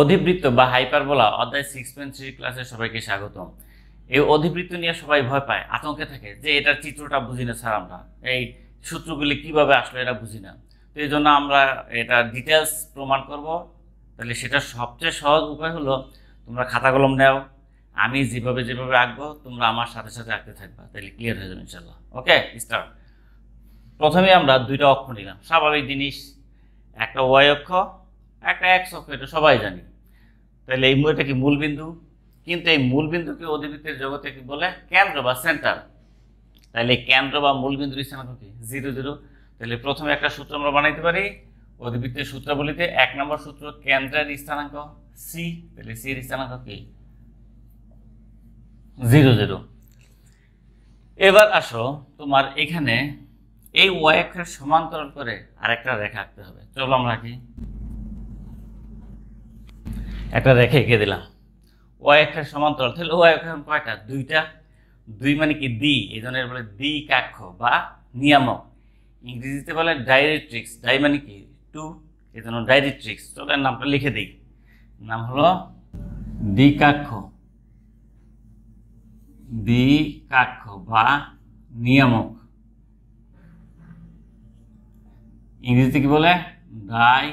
অধিবৃত্ত বা হাইপারবোলা অধ্যায় six point three ক্লাসে সবাইকে স্বাগতম এই অধিবৃত্ত নিয়ে সবাই ভয় পায় আতঙ্কে থাকে যে এটার চিত্রটা বুঝি না স্যার আমরা এই সূত্রগুলি কিভাবে আসলো এটা বুঝি না তো এই জন্য আমরা এটা ডিটেলস প্রমাণ করব তাহলে সেটা সবচেয়ে সহজ উপায় হলো তোমরা খাতা কলম নেও আমি যেভাবে যেভাবে আঁকবো তোমরা আমার সাথে সাথে আঁকতে থাকবা তাহলে ক্লিয়ার হয়ে যাবে ইনশাল্লাহ ওকে স্টার্ট প্রথমে আমরা দুইটা অক্ষ নিলাম স্বাভাবিক জিনিস একটা ওয়াই অক্ষ একটা এক চক্র এটা সবাই জানি তাহলে এই এটা কি মূলবিন্দু কিন্তু এই মূলবিন্দুকে অধিবৃত্তের জগতে কি বলে কেন্দ্র বা সেন্টার তাহলে কেন্দ্র বা মূলবিন্দুর স্থানাঙ্ক কি জিরো জিরো তাহলে প্রথমে একটা সূত্র আমরা বানাইতে পারি অধিবৃত্তের বলিতে এক নম্বর সূত্র কেন্দ্রের স্থানাঙ্ক সি তাহলে সি এর স্থানাঙ্ক কি জিরো জিরো এবার আসো তোমার এখানে এই ওয়াইফের সমান্তরাল করে আরেকটা রেখা আঁকতে হবে চলো আমরা কি একটা রেখে এঁকে দিলাম ও একটা সমান্তরাল তাহলে ও এখন কয়টা দুইটা দুই মানে কি দি এই ধরনের বলে দ্বি কাক্ষ বা নিয়ামক ইংরেজিতে বলে ডাইরেক্ট্রিক্স ডাই মানে কি টু এই ধরনের ডাইরেক্ট্রিক্স তো তার নামটা লিখে দিই নাম হলো দি কাক্ষ বা নিয়ামক ইংরেজিতে কি বলে ডাই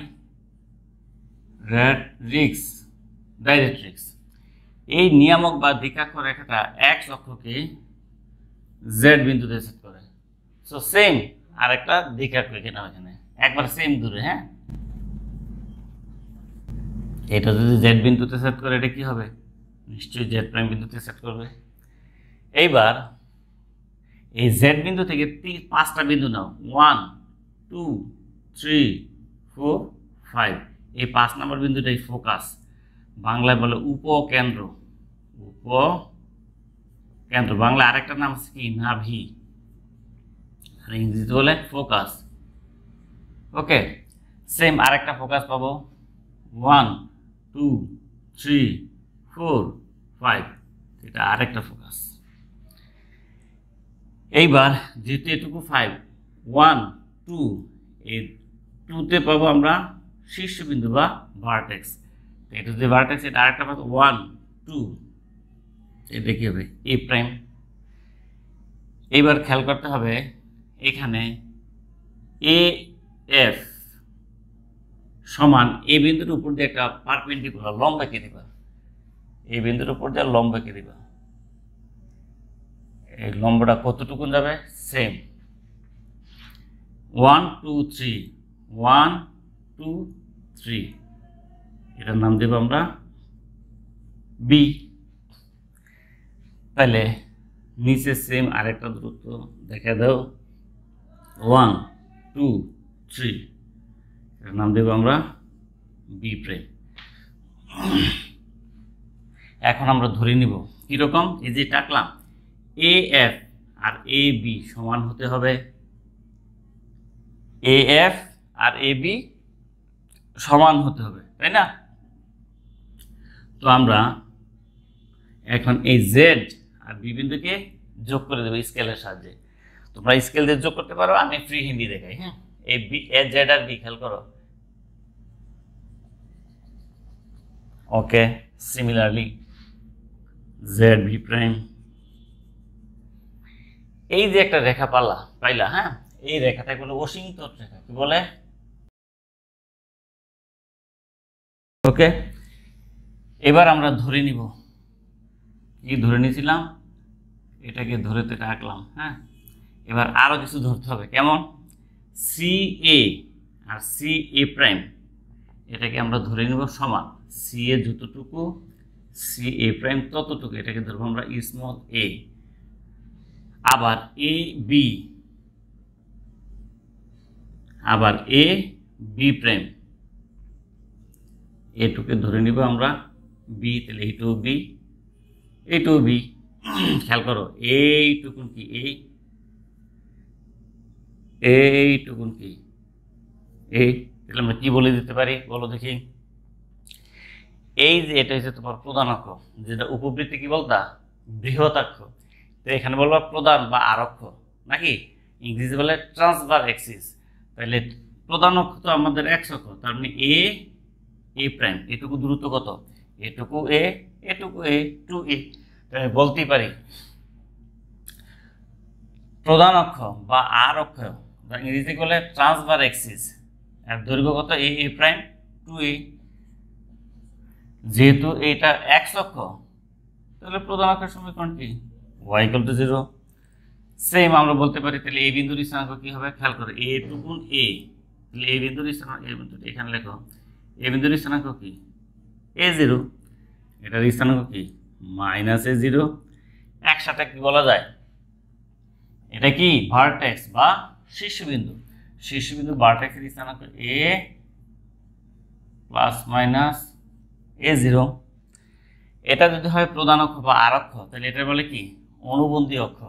রেড রিক্স ডাইরেক্ট্রিক্স এই নিয়ামক বা দ্বিকাক্ষ রেখাটা এক অক্ষকে জেড বিন্দুতে সেট করে সো সেম আর একটা দ্বিকাক্ষ কেনা ওখানে একবার সেম দূরে হ্যাঁ এটা যদি জেড বিন্দুতে সেট করে এটা কি হবে নিশ্চয়ই জেড প্রাইম বিন্দুতে সেট করবে এইবার এই জেড বিন্দু থেকে তিন পাঁচটা বিন্দু now one two three four five এই পাঁচ নম্বর বিন্দুটাই ফোকাস বাংলায় বলে উপকেন্দ্র উপ কেন্দ্র বাংলা আরেকটা নাম আছে কি নাভি আর ইংরেজিতে বলে ফোকাস ওকে সেম আরেকটা ফোকাস পাবো one two three four five এটা আরেকটা ফোকাস এইবার যেহেতু এটুকু ফাইভ ওয়ান টু এই টুতে পাবো আমরা শীর্ষবিন্দু বা ভার্টেক্স এটা যদি ভার্টেক্স এটা আরেকটা পাবে ওয়ান টু এটা কী হবে এ প্রাইম এইবার খেয়াল করতে হবে এখানে এ এফ সমান এ বিন্দুর উপর দিয়ে একটা পারপেন্ডিকুলার লম্বা কে দিবা এ বিন্দুর উপর দিয়ে লম্বা কে দিবা এই লম্বাটা কতটুকু যাবে same one two three one two three এটার নাম দেব আমরা বি তাহলে নিচে সেম আরেকটা দূরত্ব দেখা দাও ওয়ান টু থ্রি এটার নাম দেব আমরা বি প্রেম এখন আমরা ধরে নিব কীরকম এই যে টাকলাম এ এফ আর এ বি সমান হতে হবে এ এফ আর এ বি সমান হতে হবে তাই না তো আমরা এখন এই জেড আর বি যোগ করে দেবো স্কেলের সাহায্যে তোমরা স্কেল দিয়ে যোগ করতে পারো আমি ফ্রি হিন্দি দেখাই হ্যাঁ এই বি এ জেড আর বি খেয়াল করো okay similarly Z V prime এই যে একটা রেখা পাল্লা পাইলা হ্যাঁ এই রেখাটা বলে অসীমিত রেখা কি বলে ওকে এবার আমরা ধরে নিব কি ধরে নিয়েছিলাম এটাকে ধরে তো হ্যাঁ এবার আরও কিছু ধরতে হবে কেমন সি এ আর সি এ প্রাইম এটাকে আমরা ধরে নিব সমান সি এ যতটুকু সি এ প্রাইম ততটুকু এটাকে ধরবো আমরা স্মল এ আবার এ বি আবার এ বি প্রাইম এটুকে ধরে নিব আমরা বি তাহলে এইটু বি এইটু বি খেয়াল করো এইটুকুন কি এই এইটুকুন কি এই তাহলে আমরা কী বলে দিতে পারি বলো দেখি এই যে এটা হচ্ছে তোমার প্রধান অক্ষ যেটা উপবৃত্তি কি বলতা অক্ষ তো এখানে বলবা প্রধান বা আরক্ষ নাকি ইংরেজি বলে ট্রান্সভার এক্সিস তাহলে প্রধান অক্ষ তো আমাদের একশো অক্ষ তার মানে এ এ প্রাইম এটুকু দূরত্ব কত এটুকু এ এটুকু এ টু এ আমি বলতেই পারি প্রধান অক্ষ বা আর অক্ষ ইংরেজিতে বলে ট্রান্সভার এক্সিস আর দৈর্ঘ্য কত এ এ প্রাইম টু এ যেহেতু এটা এক্স অক্ষ তাহলে প্রধান অক্ষের সমীকরণ কোনটি Y equal to zero same আমরা বলতে পারি তাহলে এই বিন্দুর স্থানাঙ্ক কী হবে খেয়াল করো এ টু গুণ এ তাহলে এই বিন্দুর স্থানাঙ্ক এই বিন্দুটি এখানে লেখো এই বিন্দুর স্থানাঙ্ক কী এ জিরো এটার স্থানাঙ্ক কি মাইনাস এ জিরো একসাথে কি বলা যায় এটা কি ভার্টেক্স বা শীর্ষবিন্দু শীর্ষবিন্দু ভার্টেক্সের স্থানাঙ্ক A plus minus A zero এটা যদি হয় প্রধান অক্ষ বা আর অক্ষ তাহলে এটা বলে কি অনুবন্ধী অক্ষ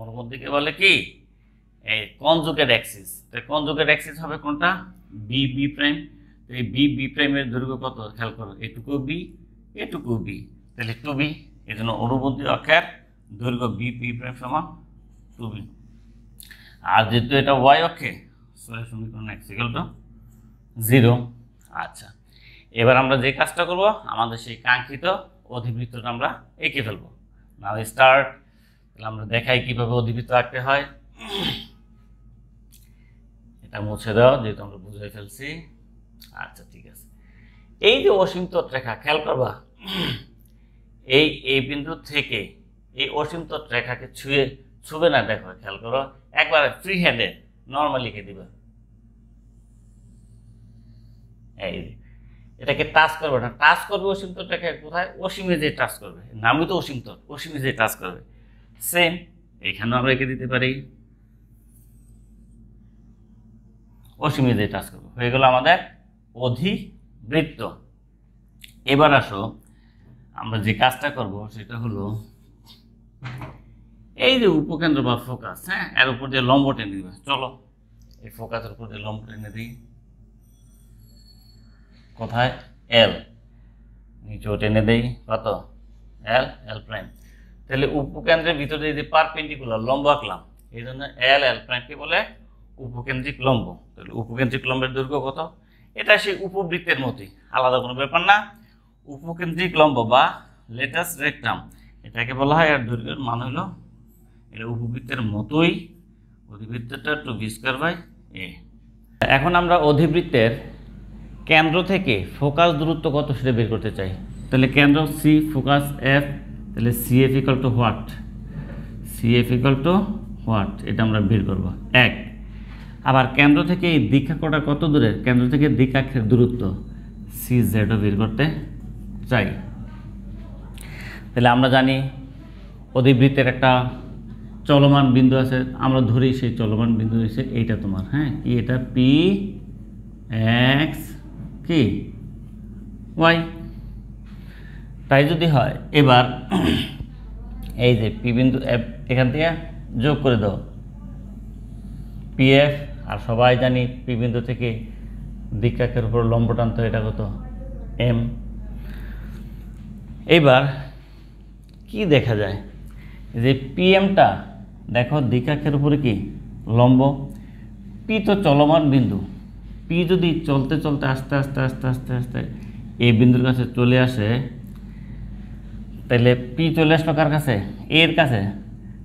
অনুবন্ধীকে বলে কি এই কনজুগেট অ্যাক্সিস কনজুগেট অ্যাক্সিস হবে কোনটা বি বি প্রাইম এই বি বি প্রাইমের দৈর্ঘ্য কত খেয়াল করো এটুকু বি এটুকু বি তাহলে টু বি এই জন্য অনুবন্ধী অক্ষের দৈর্ঘ্য বি বি প্রাইম সমান টু বি আর যেহেতু এটা ওয়াই অক্ষে সমীকরণ এক্স ইকাল টু জিরো আচ্ছা এবার আমরা যে কাজটা করব আমাদের সেই কাঙ্ক্ষিত অধিবৃত্তটা আমরা এঁকে ফেলবো না স্টার্ট তাহলে আমরা দেখাই কীভাবে অধিবৃত্ত আঁকতে হয় এটা মুছে দাও যেহেতু আমরা বুঝে ফেলছি আচ্ছা ঠিক আছে এই যে অসীম তৎরেখা খেয়াল করবা এই এই বিন্দু থেকে এই অসীম তৎরেখাকে ছুঁয়ে ছুবে না দেখো খেয়াল করো একবার ফ্রি হ্যান্ডে নর্মাল লিখে দিবা এই এটাকে টাচ করবে না টাচ করবে অসীম তটটাকে কোথায় অসীমে যে টাচ করবে নামই তো অসীম তট অসীমে যে টাচ করবে সেম এখানেও আমরা এঁকে দিতে পারি অসীমে যে টাচ করবে হয়ে গেল আমাদের অধিবৃত্ত এবার আসো আমরা যে কাজটা করব সেটা হলো এই যে উপকেন্দ্র বা ফোকাস হ্যাঁ এর উপর যে লম্ব টেনে দিবে চলো এই ফোকাসের উপর যে লম্ব টেনে দিই কোথায় এল নিচেও টেনে দেই কত এল এল প্রাইম তাহলে উপকেন্দ্রের ভিতরে যে পারপেন্ডিকুলার লম্ব আঁকলাম এই জন্য এল এল প্রাইমকে বলে উপকেন্দ্রিক লম্ব তাহলে উপকেন্দ্রিক লম্বের দৈর্ঘ্য কত এটা সেই উপবৃত্তের মতোই আলাদা কোনো ব্যাপার না উপকেন্দ্রিক লম্ব বা লেটাস রেকটাম এটাকে বলা হয় আর দৈর্ঘ্যের মান হলো এটা উপবৃত্তের মতোই অধিবৃত্তটা টু ভি বাই এ এখন আমরা অধিবৃত্তের কেন্দ্র থেকে ফোকাস দূরত্ব কত সেটা বের করতে চাই তাহলে কেন্দ্র সি ফোকাস এফ তাহলে C F equal to what C F equal to what এটা আমরা বের করবো এক আবার কেন্দ্র থেকে এই দীক্ষা করা কত দূরের কেন্দ্র থেকে দীক্ষাক্ষের দূরত্ব সি জেডও বের করতে চাই তাহলে আমরা জানি অধিবৃত্তের একটা চলমান বিন্দু আছে আমরা ধরি সেই চলমান বিন্দু হয়েছে এইটা তোমার হ্যাঁ কি এটা পি এক্স কি ওয়াই তাই যদি হয় এবার এই যে পি বিন্দু এখান থেকে যোগ করে দাও পিএফ আর সবাই জানি পি বিন্দু থেকে দিকাকের উপর লম্ব টানতে এটা কত এম এইবার কি দেখা যায় যে পিএমটা দেখো দিকাকের উপরে কি লম্ব পি তো চলমান বিন্দু পি যদি চলতে চলতে আস্তে আস্তে আস্তে আস্তে আস্তে এই বিন্দুর কাছে চলে আসে তাহলে পি চলে আসলো কার কাছে এর কাছে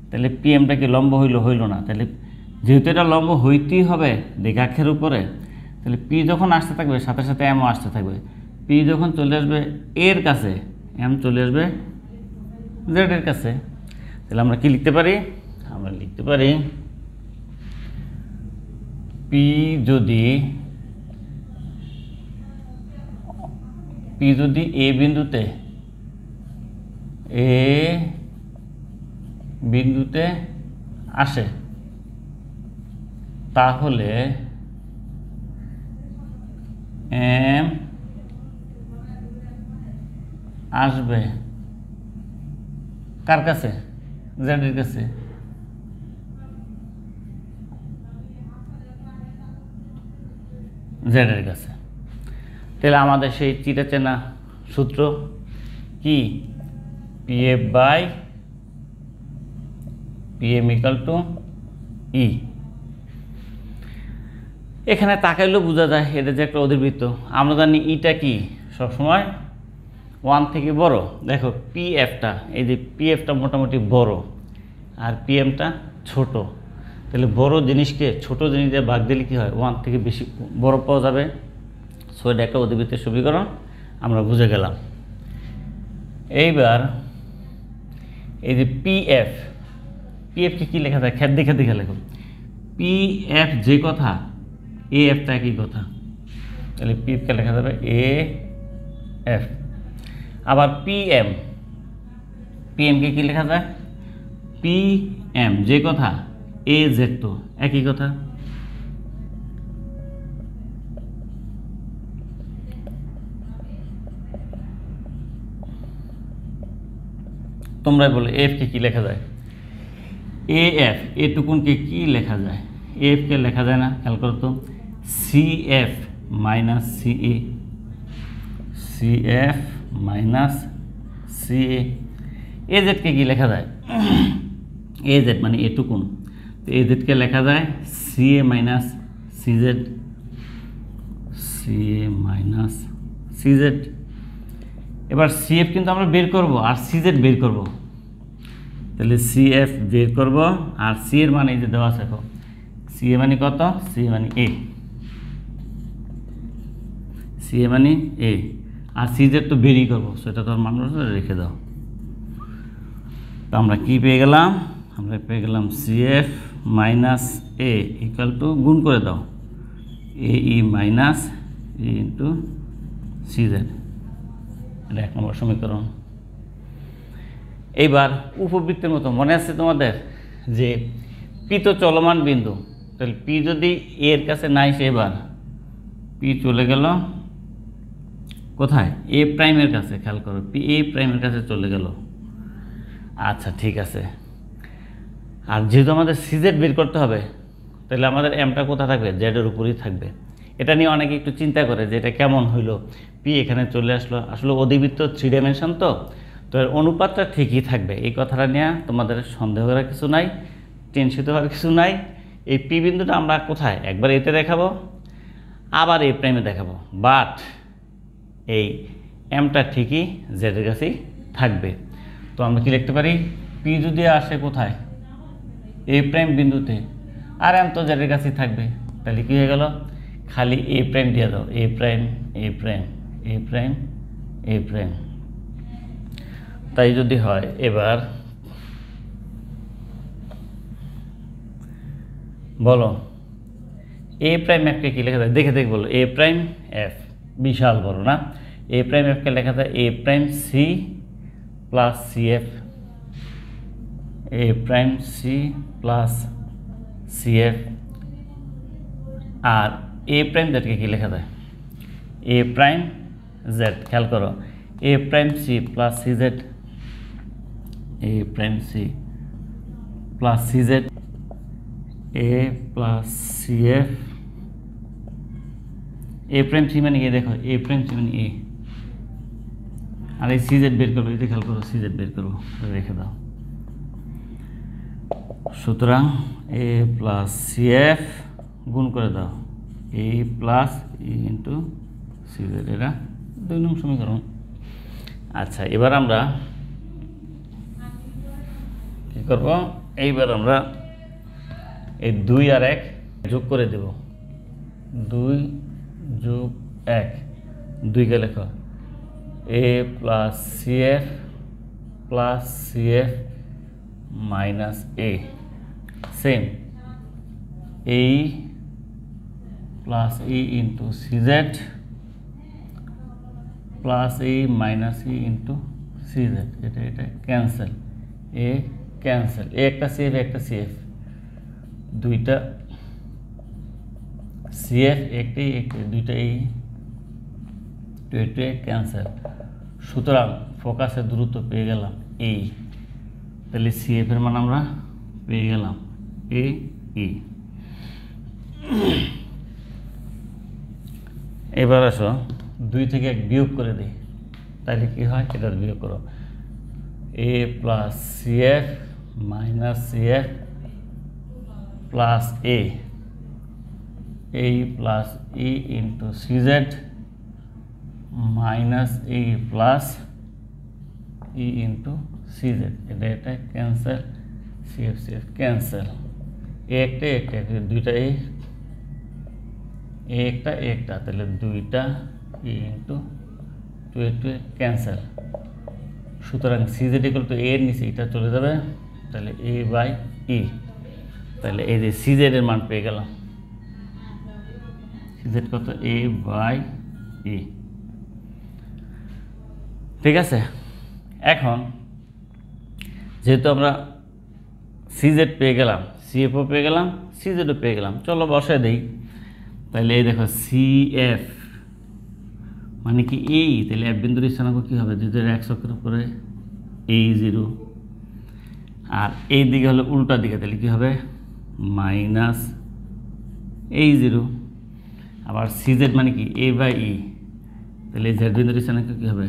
তাহলে পিএমটা কি লম্ব হইল হইল না তাহলে যেহেতু এটা লম্ব হইতেই হবে দীঘাক্ষের উপরে তাহলে পি যখন আসতে থাকবে সাথে সাথে এমও আসতে থাকবে পি যখন চলে আসবে এর কাছে এম চলে আসবে জেড এর কাছে তাহলে আমরা কি লিখতে পারি আমরা লিখতে পারি পি যদি পি যদি এ বিন্দুতে এ বিন্দুতে আসে তাহলে এম আসবে কার কাছে জেডের কাছে জেডের কাছে তাহলে আমাদের সেই চিটা চেনা সূত্র কি PF by PM equal to E এখানে তাকাইলেও বোঝা যায় এটা যে একটা অধিবৃত্ত আমরা জানি ইটা কি সবসময় ওয়ান থেকে বড় দেখো পি এফটা এই যে পি এফটা মোটামুটি বড় আর পি এমটা ছোটো তাহলে বড় জিনিসকে ছোট জিনিস দিয়ে ভাগ দিলে কী হয় ওয়ান থেকে বেশি বড় পাওয়া যাবে সো এটা একটা অধিবৃত্তের সমীকরণ আমরা বুঝে গেলাম এইবার এই যে পিএফ পিএফকে কী লেখা যায় খ্যাত দেখে দেখে লেখো পিএফ যে কথা এ এফটা একই কথা তাহলে পিএফকে লেখা যাবে এ এফ আবার পিএম পিএমকে কি লেখা যায় পি এম যে কথা এ জেড তো একই কথা তোমরাই বলে এফকে কি লেখা যায় এ এফ এটুকুনকে কি লেখা যায় এফকে লেখা যায় না খেয়াল করতো CF minus CA CF minus CA A জেডকে কি লেখা যায় এ জেড মানে এটুকুন তো এ জেডকে লেখা যায় CA minus CZ CA minus CZ এবার সিএফ কিন্তু আমরা বের করব আর সিজেড বের করব তাহলে সিএফ বের করব আর সি এর মানে এই যে দেওয়া আছে সি এ মানে কত সি মানে এ সি এ মানে এ আর সি জেড তো বেরিয়ে করবো সেটা তোর মান রেখে দাও তো আমরা কি পেয়ে গেলাম আমরা পেয়ে গেলাম C F minus A equal to গুণ করে দাও A E minus E into C Z এটা এক নম্বর সমীকরণ এইবার উপবৃত্তের মতো মনে আছে তোমাদের যে পি তো চলমান বিন্দু তাহলে পি যদি এর কাছে নাই সেবার পি চলে গেল কোথায় এ প্রাইমের কাছে খেয়াল করো পি এ প্রাইমের কাছে চলে গেল আচ্ছা ঠিক আছে আর যেহেতু আমাদের সিজেড বের করতে হবে তাহলে আমাদের এমটা কোথা থাকবে জেডের উপরেই থাকবে এটা নিয়ে অনেকে একটু চিন্তা করে যে এটা কেমন হইলো পি এখানে চলে আসলো আসলে অধিবৃত্ত থ্রি ডাইমেনশন তো তো এর অনুপাতটা ঠিকই থাকবে এই কথাটা নিয়ে তোমাদের সন্দেহ করার কিছু নাই টেনশিত হওয়ার কিছু নাই এই পি বিন্দুটা আমরা কোথায় একবার এতে দেখাবো আবার এ প্রাইমে দেখাবো বাট এই এমটা ঠিকই এর কাছেই থাকবে তো আমরা কি লিখতে পারি পি যদি আসে কোথায় এ প্রাইম বিন্দুতে আর এম তো এর কাছেই থাকবে তাহলে কী হয়ে গেল খালি এ প্রাইম দিয়ে দাও A prime A prime A prime A prime তাই যদি হয় এবার বলো এ প্রাইম এফকে কী লেখা যায় দেখে দেখে বলো এ প্রাইম এফ বিশাল বড় না এ প্রাইম এফকে লেখা যায় A prime C plus C F A prime C plus C F আর এ প্রাইম জেডকে কী লেখা যায় এ প্রাইম জেড খেয়াল করো A prime C plus C Z A prime C plus C Z A plus C F A prime C মানে A দেখো এ prime C মানে এ আর এই সিজেড বের করবো এটা খেয়াল করবো সিজেড বের করবো রেখে দাও সুতরাং এ প্লাস সি এফ গুণ করে দাও A plus E into CZ এটা দুই নং সমীকরণ আচ্ছা এবার আমরা কী করবো এইবার আমরা এই দুই আর এক যোগ করে দেব দুই যোগ এক দুইকে লেখো A plus CF plus CF minus A same এই plus E into CZ plus E minus E into CZ এটা এটা ক্যান্সেল এ ক্যান্সেল এ একটা সিএফ একটা সিএফ দুইটা সিএফ একটি দুইটাই টুয়েটে ক্যান্সার সুতরাং ফোকাসের দ্রুত পেয়ে গেলাম এই তাহলে সিএফের মান আমরা পেয়ে গেলাম এ ই e। এবার আসো দুই থেকে এক বিয়োগ করে দিই তাহলে কী হয় এটার বিয়োগ করো A plus CF minus CF plus A a plus a into cz minus a plus e into cz এটা এটা ক্যান্সেল সিএফ সিএফ ক্যান্সেল একটা একটা দুইটা এ একটা একটা তাহলে দুইটা E into two A two cancel সুতরাং সিজেড ইকুয়াল টু এর নিচে এটা চলে যাবে তাহলে এ বাই ই তাহলে এই যে সিজেডের মান পেয়ে গেলাম জেড কত এ বাই ই ঠিক আছে এখন যেহেতু আমরা সিজেড পেয়ে গেলাম সিএফও পেয়ে গেলাম সিজেডও পেয়ে গেলাম চলো বসে দেই তাহলে এই দেখো সিএফ মানে কি এই e? তাহলে এক বিন্দুর স্থানাঙ্ক কী হবে যেহেতু এক চক্রের উপরে এই জিরো আর এই দিকে হলে উল্টা দিকে তাহলে কী হবে মাইনাস এই জিরো আবার সিজেড মানে কি এ বাই ই তাহলে এই জেড বিন্দুর স্থানাঙ্ক কী হবে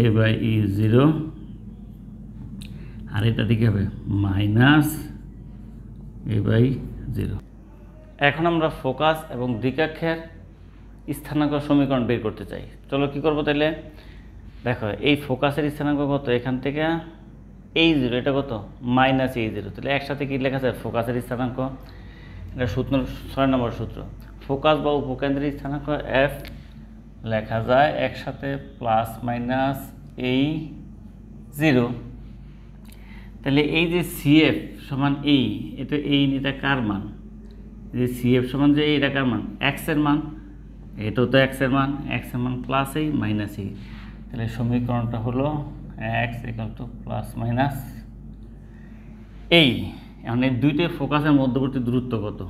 এ বাই ই জিরো আর এটা দিকে হবে মাইনাস এ বাই জিরো এখন আমরা ফোকাস এবং দ্বিকাক্ষের স্থানাঙ্ক সমীকরণ বের করতে চাই চলো কি করবো তাহলে দেখো এই ফোকাসের স্থানাঙ্ক কত এখান থেকে এই জিরো এটা কত মাইনাস এই জিরো তাহলে একসাথে কী লেখা যায় ফোকাসের স্থানাঙ্ক এটা সূত্র ছয় নম্বর সূত্র ফোকাস বা উপকেন্দ্রিক স্থানাঙ্ক এফ লেখা যায় একসাথে প্লাস মাইনাস এই জিরো তাহলে এই যে সিএফ সমান এই এটা এই এটা কার মান যে সিএফ সমান যে এটা কার মান এক্সের মান এটাও তো এক্সের মান এক্সের মান প্লাস এই মাইনাস এই তাহলে সমীকরণটা হলো X equal to plus minus এই এখন মানে এই দুইটাই ফোকাসের মধ্যবর্তী দূরত্ব কত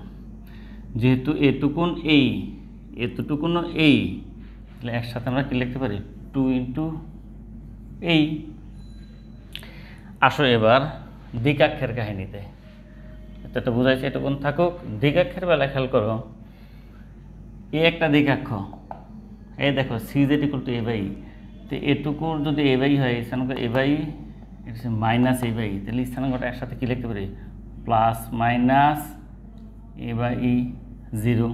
যেহেতু এটুকুন এই এতটুকুনও এই তাহলে একসাথে আমরা কী লিখতে পারি টু ইন্টু এই আসো এবার দ্বিকাক্ষের কাহিনীতে এটা তো বোঝাইছে এটুকুন থাকুক দ্বিকাক্ষের বেলা খেয়াল করো এ একটা দ্বিকাক্ষ এই দেখো C Z equal to A by তো এটুকুর যদি এ বাই হয় স্থানাঙ্ক A by it's minus A by তাহলে স্থানাঙ্কটা একসাথে কী লিখতে পারি plus minus A by E zero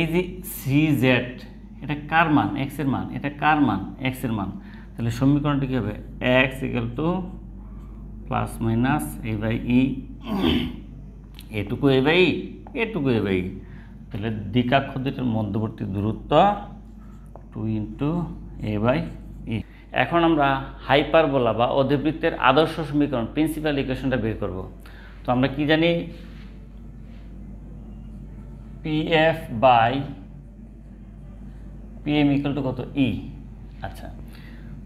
এই যে সি জেড এটা কার মান এক্সের মান এটা কার মান এক্সের মান তাহলে সমীকরণটি কী হবে X equal to plus minus A by E এটুকু এ বাই e, এটুকু এ বাই e। তাহলে দ্বিকাক্ষ দুটির মধ্যবর্তী দূরত্ব টু ইন্টু এ বাই এখন আমরা হাইপার বলা বা অধিবৃত্তের আদর্শ সমীকরণ প্রিন্সিপাল ইকুয়েশনটা বের করব তো আমরা কি জানি PF by PM equal to কত ই e। আচ্ছা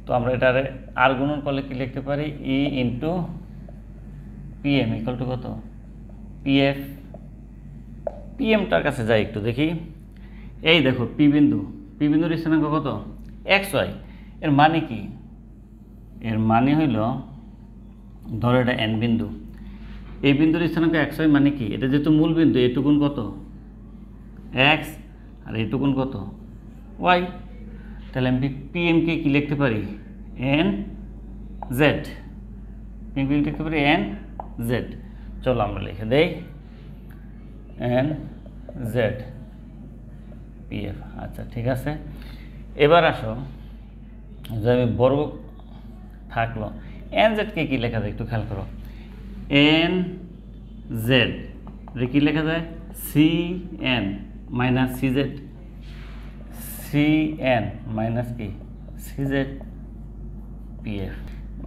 তো আমরা এটার আর গুণন করলে কি লিখতে পারি E into PM equal to কত পিএফ পিএমটার কাছে যাই একটু দেখি এই দেখো পি বিন্দু পি বিন্দুর স্থানাঙ্ক কত এক্স ওয়াই এর মানে কি এর মানে হইল ধরো এটা এন বিন্দু এই বিন্দুর স্থানাঙ্ক হয় মানে কি এটা যেহেতু মূল বিন্দু এটুকুন কত এক্স আর এটুকুন কত ওয়াই তাহলে আমি পি এমকে কী লিখতে পারি এন জেড পিএমকে লিখতে পারি এন জেড চলো আমরা লিখে দেই এন জেড পিএফ আচ্ছা ঠিক আছে এবার আসো যে আমি বর্গ থাকলো এন জেডকে কী লেখা যায় একটু খেয়াল করো এন জেড এটা কী লেখা যায় C N minus C Z C N minus কি সি জেড পি এফ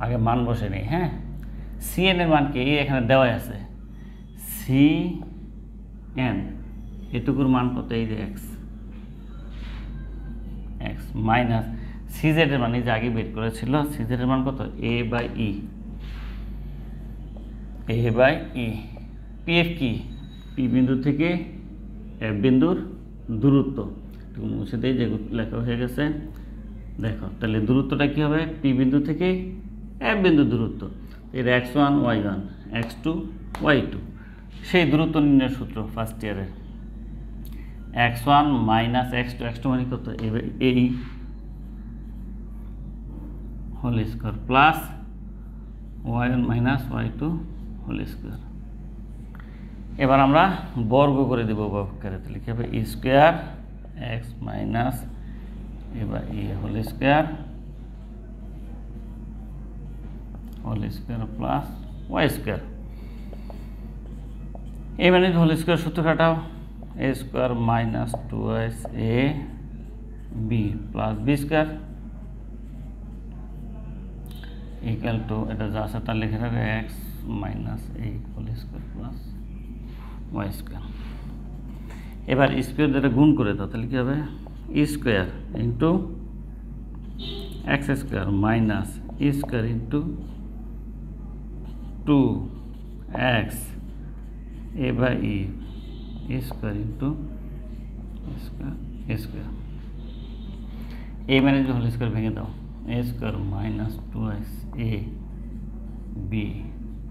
আগে মান বসে নেই হ্যাঁ সি এন এর মান কি এখানে দেওয়াই আছে সি এন এটুকুর মান কত এই যে এক্স এক্স মাইনাস সিজেডের মান এই যে আগে বের করেছিল এর মান কত A by E A by E PF কি পি বিন্দু থেকে এফ বিন্দুর দূরত্ব মুছে দিয়ে যে লেখা হয়ে গেছে দেখো তাহলে দূরত্বটা কী হবে পি বিন্দু থেকে এক বিন্দু দূরত্ব এর X one Y one X two Y two সেই দূরত্ব নির্ণয়ের সূত্র ফার্স্ট ইয়ারের X one minus X two X two মানে কত এই whole square plus Y minus Y two whole square এবার আমরা বর্গ করে দেবো উপকারে তাহলে কী হবে স্কোয়ার এক্স মাইনাস এবার A whole square whole square plus Y square A মানে হোল স্কোয়ার সূত্র কাটাও A square minus two S A B plus B square equal to এটা যা আছে তার লিখে থাকে এক্স মাইনাস এই whole square plus Y square এবার স্কোয়ার দ্বারা গুণ করে দাও তাহলে কী হবে square into X square minus square into two X A by E square into square square A মানে হোল স্কোয়ার ভেঙে দাও ए कर minus two X A B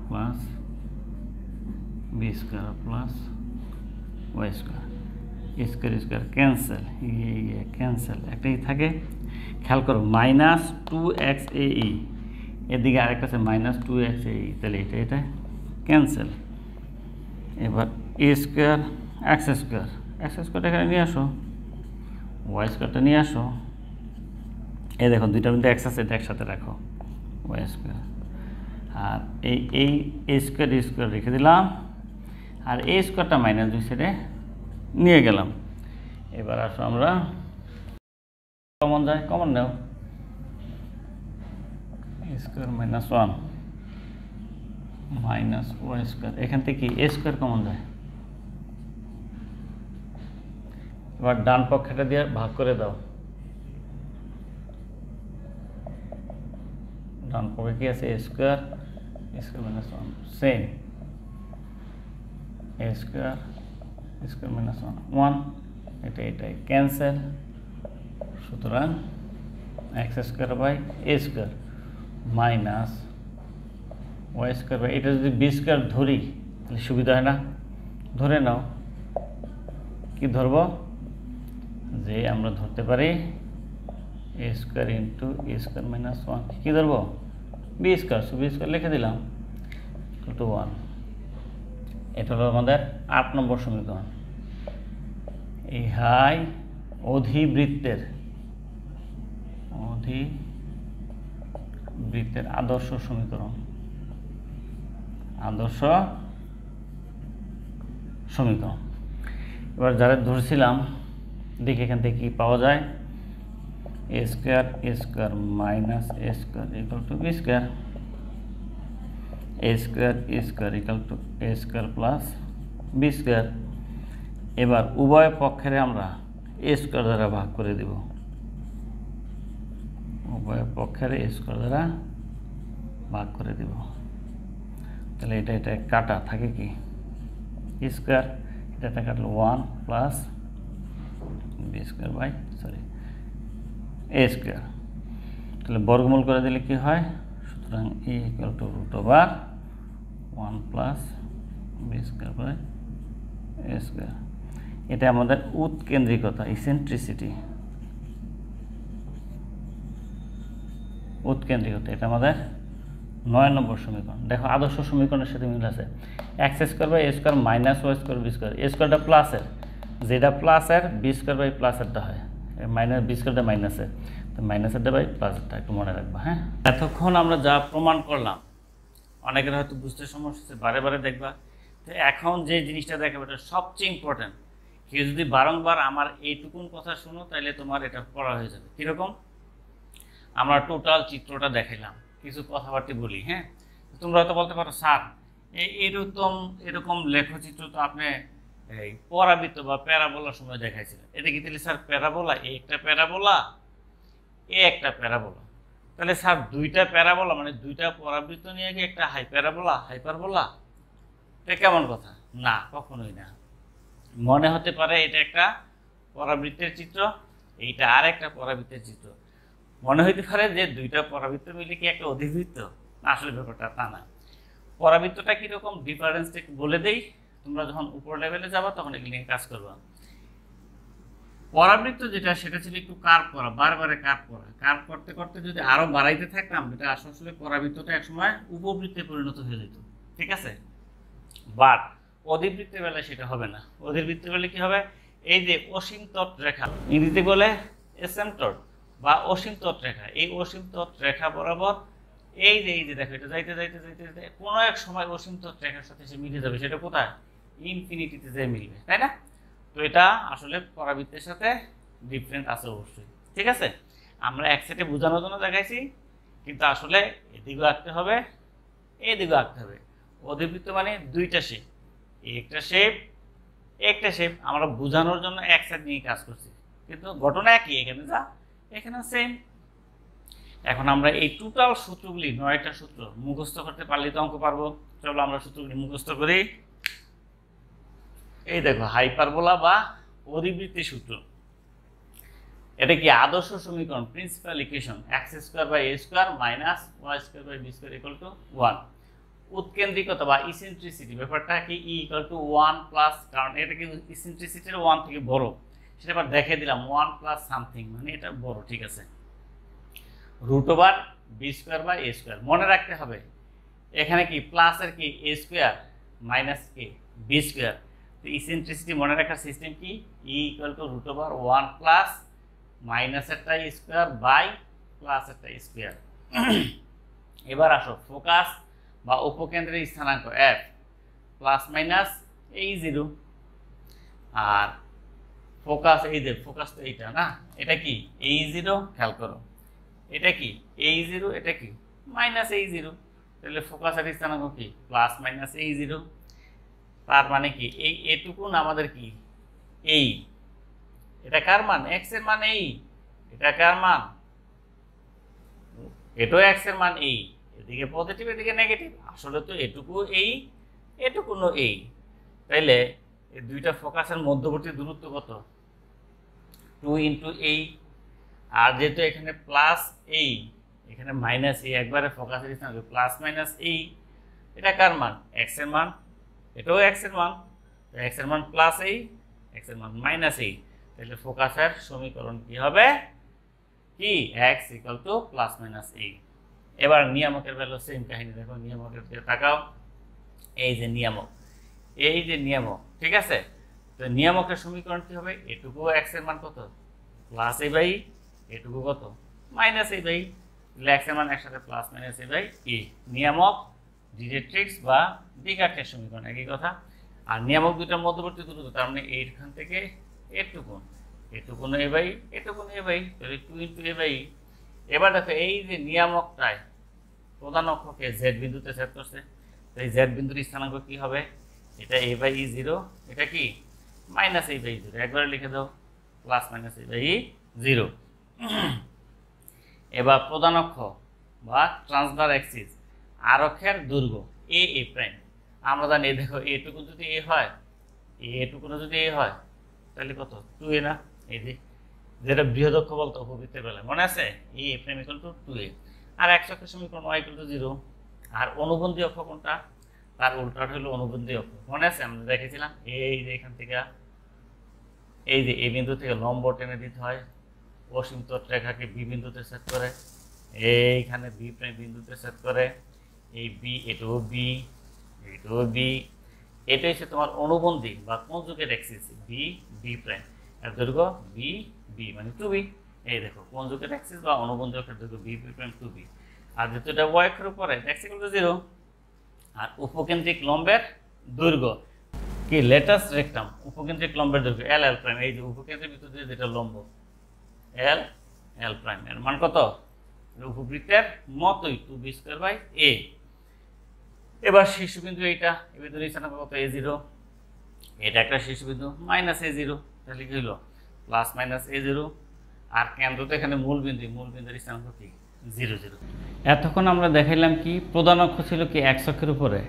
plus B square plus Y square square square cancel ये ये cancel एक था ख्याल करो माइनस टू एक्स एदि से माइनस टू एक्स एटा कैंसल एबार A square X square X square नहीं आसो वाई स्क्र नहीं आसो এই দেখো দুইটার মধ্যে এক্স আছে এটা একসাথে রাখো ওয়াই স্কোয়ার আর এই এই এ স্কোয়ার স্কোয়ার রেখে দিলাম আর এই স্কোয়ারটা মাইনাস দুই সেটে নিয়ে গেলাম এবার আসো আমরা কমন যায় কমন নেও square minus one minus Y square এখান থেকে কি এ স্কোয়ার কমন যায় এবার ডান পক্ষেটা দিয়ে ভাগ করে দাও ডান পক্ষে কী আছে A square square minus one same A square square minus one one এটা এটাই ক্যান্সেল সুতরাং X square by A square minus Y square by এটা যদি বি স্কোয়ার ধরি তাহলে সুবিধা হয় না ধরে নাও কি ধরব যে আমরা ধরতে পারি A square into A square minus one কী ধরবো B square so B square লিখে দিলাম টু ওয়ান এটা হলো আমাদের আট নম্বর সমীকরণ ইহাই অধিবৃত্তের অধিবৃত্তের আদর্শ সমীকরণ আদর্শ সমীকরণ এবার যারা ধরছিলাম দেখি এখান থেকে কী পাওয়া যায় A square A square minus A square equal to B square A square A square equal to A square plus B square এবার উভয় পক্ষের আমরা এ স্কোয়ার দ্বারা ভাগ করে দেব উভয় পক্ষের এ স্কোয়ার দ্বারা ভাগ করে দেব তাহলে এটা এটা কাটা থাকে কি স্কোয়ার এটা কাটলো one plus B square by sorry A square তাহলে বর্গমূল করে দিলে কি হয় সুতরাং A equal to root over one plus B square by A square এটা আমাদের উৎকেন্দ্রিকতা ইসেন্ট্রিসিটি উৎকেন্দ্রিকতা এটা আমাদের নয় নম্বর সমীকরণ দেখো আদর্শ সমীকরণের সাথে মিল আছে X square by A square minus Y square B square A স্কোয়ারটা প্লাসের যেটা প্লাসের বি স্কোয়ার বাই প্লাসেরটা হয় মাইনাস বি স্কোয়ারটা মাইনাসে তো মাইনাসেরটা বাই প্লাসেরটা একটু মনে রাখবো হ্যাঁ এতক্ষণ আমরা যা প্রমাণ করলাম অনেকের হয়তো বুঝতে সমস্যা হচ্ছে বারে বারে দেখবা তো এখন যে জিনিসটা দেখাবে এটা সবচেয়ে ইম্পর্ট্যান্ট কেউ যদি বারংবার আমার এইটুকুন কথা শোনো তাহলে তোমার এটা করা হয়ে যাবে কীরকম আমরা টোটাল চিত্রটা দেখাইলাম কিছু কথাবার্তা বলি হ্যাঁ তোমরা হয়তো বলতে পারো স্যার এরকম এরকম লেখচিত্র তো আপনি এই পরাবৃত্ত বা প্যারাবোলার সময় দেখাইছিলেন এটা কি তাহলে স্যার প্যারাবোলা এ একটা প্যারাবোলা এ একটা প্যারাবোলা তাহলে স্যার দুইটা প্যারাবোলা মানে দুইটা পরাবৃত্ত নিয়ে কি একটা হাই প্যারাবোলা হাইপারবোলা এটা কেমন কথা না কখনোই না মনে হতে পারে এটা একটা পরাবৃত্তের চিত্র এইটা আর একটা পরাবৃত্তের চিত্র মনে হইতে পারে যে দুইটা পরাবৃত্ত মিলে কি একটা অধিবৃত্ত আসলে ব্যাপারটা তা না পরাবৃত্তটা কীরকম ডিফারেন্সটা বলে দেই তোমরা যখন উপর লেভেলে যাবা তখন এগুলি নিয়ে কাজ করবা পরাবৃত্ত যেটা সেটা ছিল একটু কার্ভ করা বারবারে কার্ভ করা কার্ভ করতে করতে যদি আরও বাড়াইতে থাকতাম এটা আসলে পরাবৃত্তটা একসময় উপবৃত্তে পরিণত হয়ে যেত ঠিক আছে বাট অধিবৃত্তের বেলায় সেটা হবে না অধিবৃত্তের বেলায় কি হবে এই যে অসীম তট রেখা ইংরেজিতে বলে এসএম তট বা অসীম তট রেখা এই অসীম তট রেখা বরাবর এই যে এই যে দেখো এটা যাইতে যাইতে যাইতে যাইতে কোনো এক সময় অসীম তট রেখার সাথে সে মিলে যাবে সেটা কোথায় ইনফিনিটিতে যে মিলবে তাই না তো এটা আসলে পরাবৃত্তের সাথে ডিফারেন্ট আছে অবশ্যই ঠিক আছে আমরা এক সাইডে বোঝানোর জন্য দেখাইছি কিন্তু আসলে এদিকেও আঁকতে হবে এদিকেও আঁকতে হবে অধিবৃত্ত মানে দুইটা শেপ একটা শেপ একটা শেপ আমরা বোঝানোর জন্য এক সাইড নিয়ে কাজ করছি কিন্তু ঘটনা একই এখানে যা এখানে সেম এখন আমরা এই টোটাল সূত্রগুলি নয়টা সূত্র মুখস্থ করতে পারলে তো অঙ্ক পারবো চলো আমরা সূত্রগুলি মুখস্থ করি এই দেখো হাইপারবোলা বা অধিবৃত্তি সূত্র এটা কি আদর্শ সমীকরণ principal equation X square by A square minus Y square by B square equal to one উৎকেন্দ্রিকতা বা ইসেন্ট্রিসিটি ব্যাপারটা কি E equal to one plus কারণ এটা কি ইসেন্ট্রিসিটির ওয়ান থেকে বড় সেটা আবার দেখে দিলাম ওয়ান প্লাস সামথিং মানে এটা বড় ঠিক আছে root over B square by A square মনে রাখতে হবে এখানে কি প্লাসের কি এ স্কোয়ার মাইনাস কি বি স্কোয়ার তো ইসেন্ট্রিসিটি মনে রাখার সিস্টেম কি E equal to root over one plus minus একটা স্কোয়ার বাই প্লাস একটা স্কোয়ার এবার আসো ফোকাস বা উপকেন্দ্রের স্থানাঙ্ক এফ প্লাস মাইনাস এই জিরো আর ফোকাস এই যে ফোকাস তো এইটা না এটা কি এই জিরো খেয়াল করো এটা কি এই জিরো এটা কি মাইনাস এই জিরো তাহলে ফোকাস আর স্থানাঙ্ক কি প্লাস মাইনাস এই জিরো তার মানে কি এই এটুকুন আমাদের কি এই এটা কার মান এক্স এর মান এই এটা কার মান এটাও এক্স এর মান এই এদিকে পজিটিভ এদিকে নেগেটিভ আসলে তো এটুকু এই এটুকুনও এই তাইলে এই দুইটা ফোকাসের মধ্যবর্তী দূরত্ব কত টু ইন্টু এই আর যেহেতু এখানে প্লাস এই এখানে মাইনাস এই একবারে ফোকাসের প্লাস মাইনাস এই এটা কার মান এক্স এর মান এটাও এর মান এর মান প্লাস এই এর মান মাইনাস এই তাহলে ফোকাসের সমীকরণ কি হবে কি X equal to plus minus এই এবার নিয়ামকের ভ্যালু সেম কাহিনী দেখো নিয়ামকের দিকে তাকাও এই যে নিয়ামক এই যে নিয়ামক ঠিক আছে তো নিয়ামকের সমীকরণ কি হবে এটুকু এক্স এর মান কত প্লাস এ বাই এটুকু কত মাইনাস এ বাই তাহলে এক্স এর মান একসাথে plus minus A by A নিয়ামক ডিরেক্ট্রিক্স বা দিঘাটের সমীকরণ একই কথা আর নিয়ামক দুটার মধ্যবর্তী দূরত্ব তার মানে এইখান থেকে এটুকুন এটুকুন এ বাই এটুকুন এ বাই তাহলে টু ইন্টু এ বাই এবার দেখো এই যে নিয়ামকটায় প্রধান অক্ষকে জেড বিন্দুতে ছেদ করছে তো এই জেড বিন্দুর স্থানাঙ্ক কী হবে এটা A by E e zero এটা কি মাইনাস এই বাই জিরো একবারে লিখে দাও প্লাস মাইনাস এই বাই জিরো এবার প্রধান অক্ষ বা ট্রান্সভার অ্যাক্সিস আরক্ষের দুর্গ এ এ প্রাইম আমরা জানি দেখো এটুকু যদি এ হয় এটুকু যদি এ হয় তাহলে কত টু এ না এই যে যেটা বৃহদক্ষ বলতো উপবৃত্তের বেলা মনে আছে A A prime equal to two A আর এক চক্রের সমীকরণ ওয়াই ইকুয়াল টু জিরো আর অনুবন্ধী অক্ষ কোনটা তার উল্টাটা হলো অনুবন্ধী অক্ষ মনে আছে আমরা দেখেছিলাম এই যে এখান থেকে এই যে এ বিন্দু থেকে লম্ব টেনে দিতে হয় অসীম তট রেখাকে বি বিন্দুতে সেট করে এইখানে বি প্রাইম বিন্দুতে সেট করে এই বি এটাও বি এটাও বি এটা হচ্ছে তোমার অনুবন্ধী বা কোন যুগের অ্যাক্সিস বি বি প্রাইম এর দৈর্ঘ্য বি বি মানে টু বি এই দেখো কোন কনজুগেট অ্যাক্সিস বা অনুবন্ধী অক্ষের দৈর্ঘ্য B B prime two B আর যেহেতু এটা ওয়াই অক্ষের উপরে ট্যাক্সিকল টু জিরো আর উপকেন্দ্রিক লম্বের দৈর্ঘ্য কি লেটাস্ট রেকটাম উপকেন্দ্রিক লম্বের দৈর্ঘ্য এল এল প্রাইম এই যে উপকেন্দ্রের ভিতর দিয়ে যেটা লম্ব এল এল প্রাইম এর মান কত উপবৃত্তের মতোই two B square by A এবার শীর্ষবিন্দু এইটা এই বিন্দু নিচে নামবে কত এ জিরো এটা একটা শীর্ষবিন্দু মাইনাস এ জিরো তাহলে কী হলো প্লাস মাইনাস এ জিরো আর কেন্দ্র তো এখানে মূল বিন্দু মূল বিন্দুর স্থানাঙ্ক কি জিরো জিরো এতক্ষণ আমরা দেখাইলাম কি প্রধান অক্ষ ছিল কি এক অক্ষের উপরে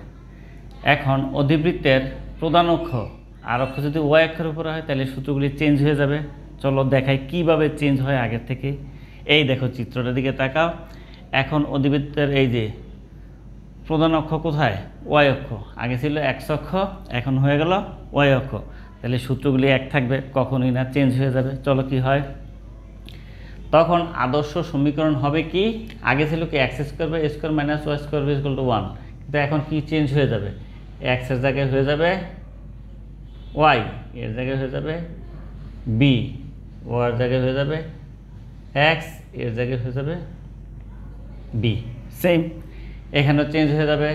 এখন অধিবৃত্তের প্রধান অক্ষ আর অক্ষ যদি ওয়াই অক্ষের উপরে হয় তাহলে সূত্রগুলি চেঞ্জ হয়ে যাবে চলো দেখাই কিভাবে চেঞ্জ হয় আগের থেকে এই দেখো চিত্রটার দিকে তাকাও এখন অধিবৃত্তের এই যে প্রধান অক্ষ কোথায় ওয়াই অক্ষ আগে ছিল এক্স অক্ষ এখন হয়ে গেল ওয়াই অক্ষ তাহলে সূত্রগুলি এক থাকবে কখনোই না চেঞ্জ হয়ে যাবে চলো কি হয় তখন আদর্শ সমীকরণ হবে কি আগে ছিল কি X square by square minus Y square by equal to one কিন্তু এখন কি চেঞ্জ হয়ে যাবে এক্সের জায়গায় হয়ে যাবে ওয়াই এর জায়গায় হয়ে যাবে বি ওয়ার জায়গায় হয়ে যাবে এক্স এর জায়গায় হয়ে যাবে বি সেম এখানেও চেঞ্জ হয়ে যাবে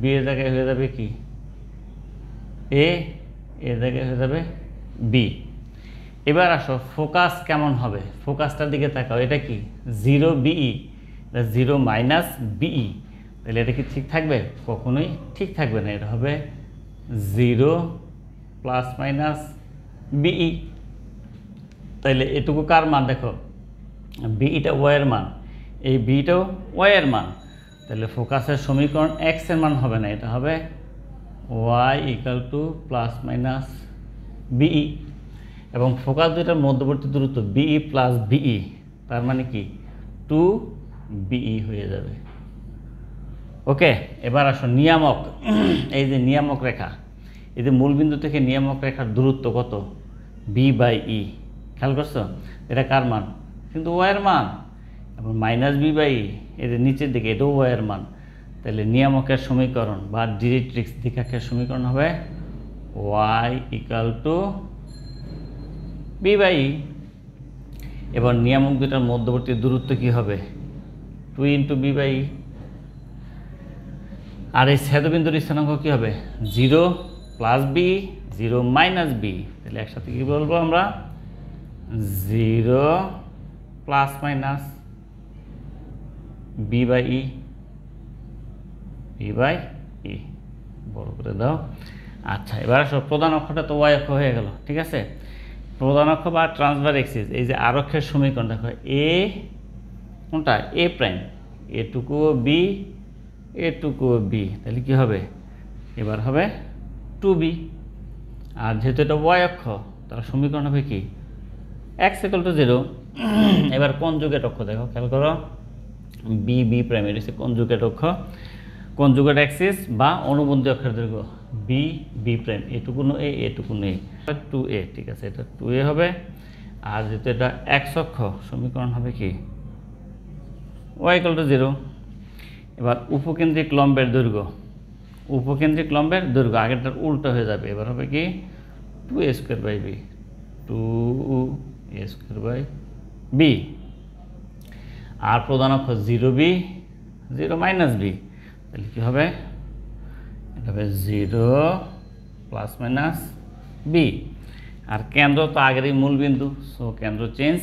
বি এর জায়গায় হয়ে যাবে কি এ এর জায়গায় হয়ে যাবে বি এবার আসো ফোকাস কেমন হবে ফোকাসটার দিকে তাকাও এটা কি zero B zero minus B তাহলে এটা কি ঠিক থাকবে কখনোই ঠিক থাকবে না এটা হবে জিরো প্লাস মাইনাস বিই তাহলে এটুকু কার মান দেখো বিইটা e ওয়ের মান এই বিটাও e ওয়ের মান তাহলে ফোকাসের সমীকরণ এক্স এর মান হবে না এটা হবে Y equal to plus minus B এবং ফোকাস দুইটার মধ্যবর্তী দূরত্ব বিই প্লাস বিই তার মানে কি টু বিই হয়ে যাবে ওকে এবার আসো নিয়ামক এই যে নিয়ামক রেখা এই যে মূলবিন্দু থেকে নিয়ামক রেখার দূরত্ব কত বি বাই ই খেয়াল করছো এটা কার মান কিন্তু ওয়ের মান এবং মাইনাস বি বাই ই এদের নিচের দিকে এটাও ওয়ের মান তাহলে নিয়ামকের সমীকরণ বা ডিরেক্ট্রিক্স দীঘাকের সমীকরণ হবে Y equal to B by এবার নিয়ামক দুটার মধ্যবর্তী দূরত্ব কি হবে টু ইন্টু বি বাই আর এই ছেদবিন্দুর স্থানাঙ্ক কী হবে zero plus B zero minus B তাহলে একসাথে কী বলবো আমরা zero plus minus B by E B by E বড় করে দাও আচ্ছা এবার আসো প্রধান অক্ষটা তো ওয়াই অক্ষ হয়ে গেল ঠিক আছে প্রধান অক্ষ বা ট্রান্সভার এক্সিস এই যে আর অক্ষের সমীকরণ দেখো এ কোনটা এ প্রাইম এটুকু বি এটুকু বি তাহলে কি হবে এবার হবে টু বি আর যেহেতু এটা ওয়াই অক্ষ তার সমীকরণ হবে কি এক্স ইকাল টু জিরো এবার কোন যুগের অক্ষ দেখো খেয়াল করো বি বি প্রাইমারি হচ্ছে কনজুগেট অক্ষ কনজুগেট অ্যাক্সিস বা অনুবন্ধী অক্ষের দৈর্ঘ্য বি বি প্রাইম এটুকুনো এ এটুকুনো এ টু এ ঠিক আছে এটা টু এ হবে আর যেহেতু এটা এক্স অক্ষ সমীকরণ হবে কি ওয়াই কল টু জিরো এবার উপকেন্দ্রিক লম্বের দৈর্ঘ্য উপকেন্দ্রিক লম্বের দৈর্ঘ্য আগেরটার উল্টো হয়ে যাবে এবার হবে কি two A square by B two A square by B আর প্রধান অক্ষ zero B zero minus B তাহলে কী হবে এটা হবে জিরো প্লাস মাইনাস বি আর কেন্দ্র তো আগেরই মূল বিন্দু সো কেন্দ্র চেঞ্জ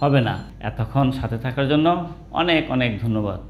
হবে না এতক্ষণ সাথে থাকার জন্য অনেক অনেক ধন্যবাদ